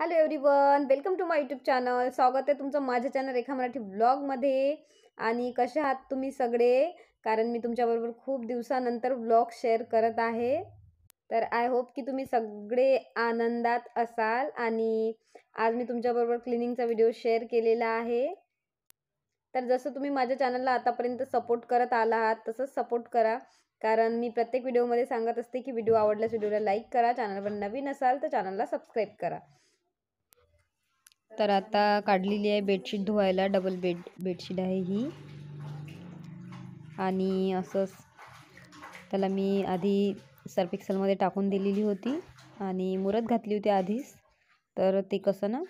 hello everyone welcome to my YouTube channel स्वागत आहे तुमचं माझ्या चॅनल रेखा मराठी ब्लॉगमध्ये आणि कसे आहात तुम्ही सगळे कारण मी तुमच्याबरोबर खूप दिवसानंतर ब्लॉग शेअर करत आहे तर आय होप की तुम्ही सगळे आनंदात असाल आणि आज मी तुमच्याबरोबर क्लिनिंगचा व्हिडिओ शेअर केलेला आहे तर जसं तुम्ही माझ्या चॅनलला आतापर्यंत सपोर्ट करत आला आहात तसंच सपोर्ट करा कारण मी प्रत्येक व्हिडिओमध्ये सांगत असते की व्हिडिओ आवडल्यास व्हिडिओला लाईक करा चॅनलवर नवीन असाल तर चॅनलला सबस्क्राईब करा तर आता काढलेली आहे बेडशीट धुवायला डबल बेड बेडशीट आहे ही आणि असंच त्याला मी आधी सर्फिक्सलमध्ये टाकून दिलेली होती आणि मुरत घातली होती आधीच तर ते कसं ना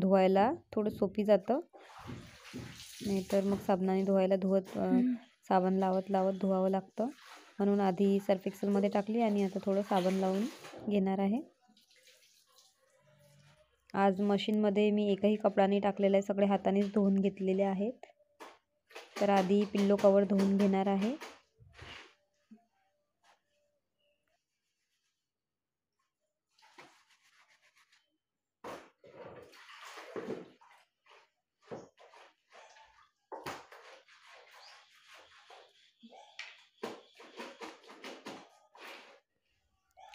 धुवायला थोडं सोपी जातं नाहीतर मग साबणाने धुवायला धुवत साबण लावत लावत धुवावं लागतं म्हणून आधी सर्फ एक्सेलमध्ये टाकली आणि आता थोडं साबण लावून घेणार आहे आज मशीनमध्ये मी एकही कपडा नाही टाकलेला आहे सगळे हातानेच धुवून घेतलेले आहेत तर आधी पिल्लो कवर धुवून घेणार आहे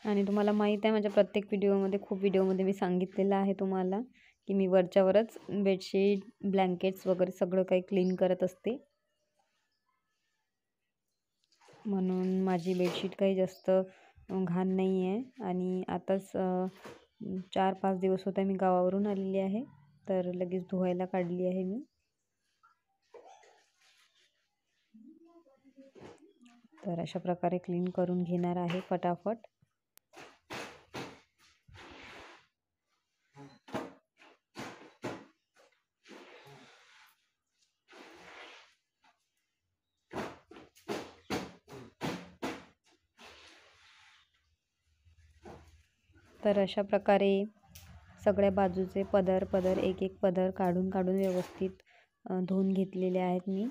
आणि तुम्हाला माहीत आहे माझ्या प्रत्येक व्हिडिओमध्ये खूप व्हिडिओमध्ये मी सांगितलेलं आहे तुम्हाला की मी वरच्यावरच बेडशीट ब्लँकेट्स वगैरे सगळं काही क्लीन करत असते म्हणून माझी बेडशीट काही जास्त घाण नाही आहे आणि आताच चार पाच दिवस होते मी गावावरून आलेली आहे तर लगेच धुवायला काढली आहे मी तर अशा प्रकारे क्लीन करून घेणार आहे फटाफट तर अशा प्रकारे सगळ्या बाजूचे पदर पदर एक एक पदर काढून काढून व्यवस्थित धुवून घेतलेले आहेत मी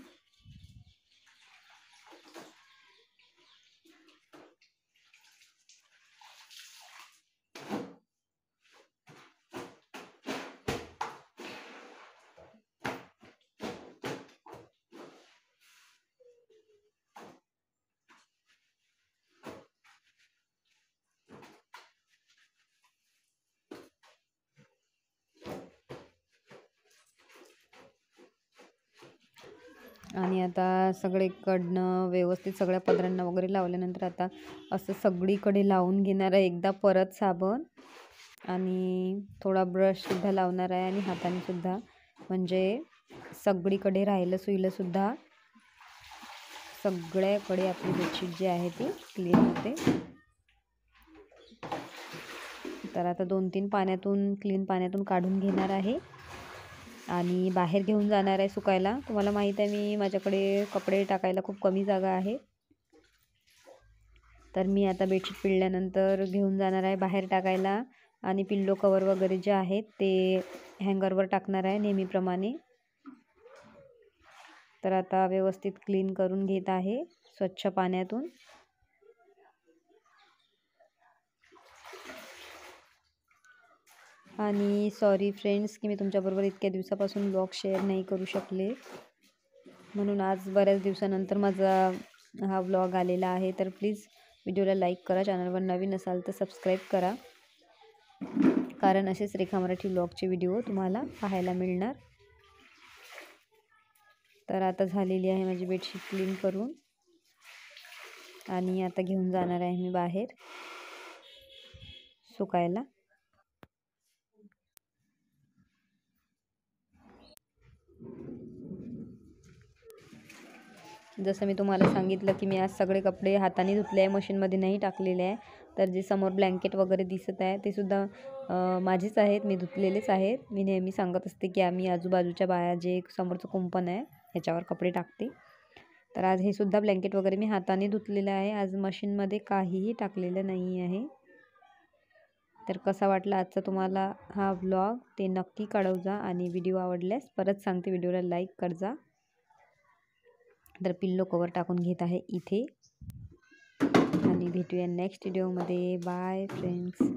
आणि आता सगळीकडनं व्यवस्थित सगळ्या पदरांना वगैरे लावल्यानंतर आता असं सगळीकडे लावून घेणार आहे एकदा परत साबण आणि थोडा ब्रशसुद्धा लावणार आहे आणि हातानेसुद्धा म्हणजे सगळीकडे राहिलं सुईलंसुद्धा सगळ्याकडे आपली बेडशीट जी आहे ती क्लीन होते तर आता दोन तीन पाण्यातून क्लीन पाण्यातून काढून घेणार आहे आणि बाहेर घेऊन जाणार आहे सुकायला तुम्हाला माहीत आहे मी माझ्याकडे कपडे टाकायला खूप कमी जागा आहे तर मी आता बेडशीट पिळल्यानंतर घेऊन जाणार आहे बाहेर टाकायला आणि पिल्लो कवर वगैरे जे आहेत ते हँगरवर टाकणार आहे नेहमीप्रमाणे तर आता व्यवस्थित क्लीन करून घेत आहे स्वच्छ पाण्यातून आणि सॉरी फ्रेंड्स की मी तुमच्याबरोबर इतक्या दिवसापासून ब्लॉग शेअर नाही करू शकले म्हणून आज बऱ्याच दिवसानंतर माझा हा ब्लॉग आलेला आहे तर प्लीज व्हिडिओला लाईक करा चॅनलवर नवीन असाल तर सबस्क्राईब करा कारण असेच रेखा मराठी ब्लॉगचे व्हिडिओ तुम्हाला पाहायला मिळणार तर आता झालेली आहे माझी बेडशीट क्लीन करून आणि आता घेऊन जाणार आहे मी बाहेर सुकायला जसं मी तुम्हाला सांगितलं की मी आज सगळे कपडे हाताने धुतले आहे मशीनमध्ये नाही टाकलेले आहे तर जे समोर ब्लँकेट वगैरे दिसत आहे ते सुद्धा माझेच आहेत मी धुतलेलेच आहेत मी नेहमी सांगत असते की आम्ही आजूबाजूच्या बाया जे समोरचं कुंपण आहे ह्याच्यावर कपडे टाकते तर आज हे सुद्धा ब्लँकेट वगैरे मी हाताने धुतलेलं आहे आज मशीनमध्ये काहीही टाकलेलं नाही आहे तर कसा वाटला आजचा तुम्हाला हा व्लॉग ते नक्की कळवजा आणि व्हिडिओ आवडल्यास परत सांगते व्हिडिओला लाईक करजा तर पिल्लो कवर टाकून घेत आहे इथे आणि भेटूया नेक्स्ट व्हिडिओमध्ये बाय फ्रेंड्स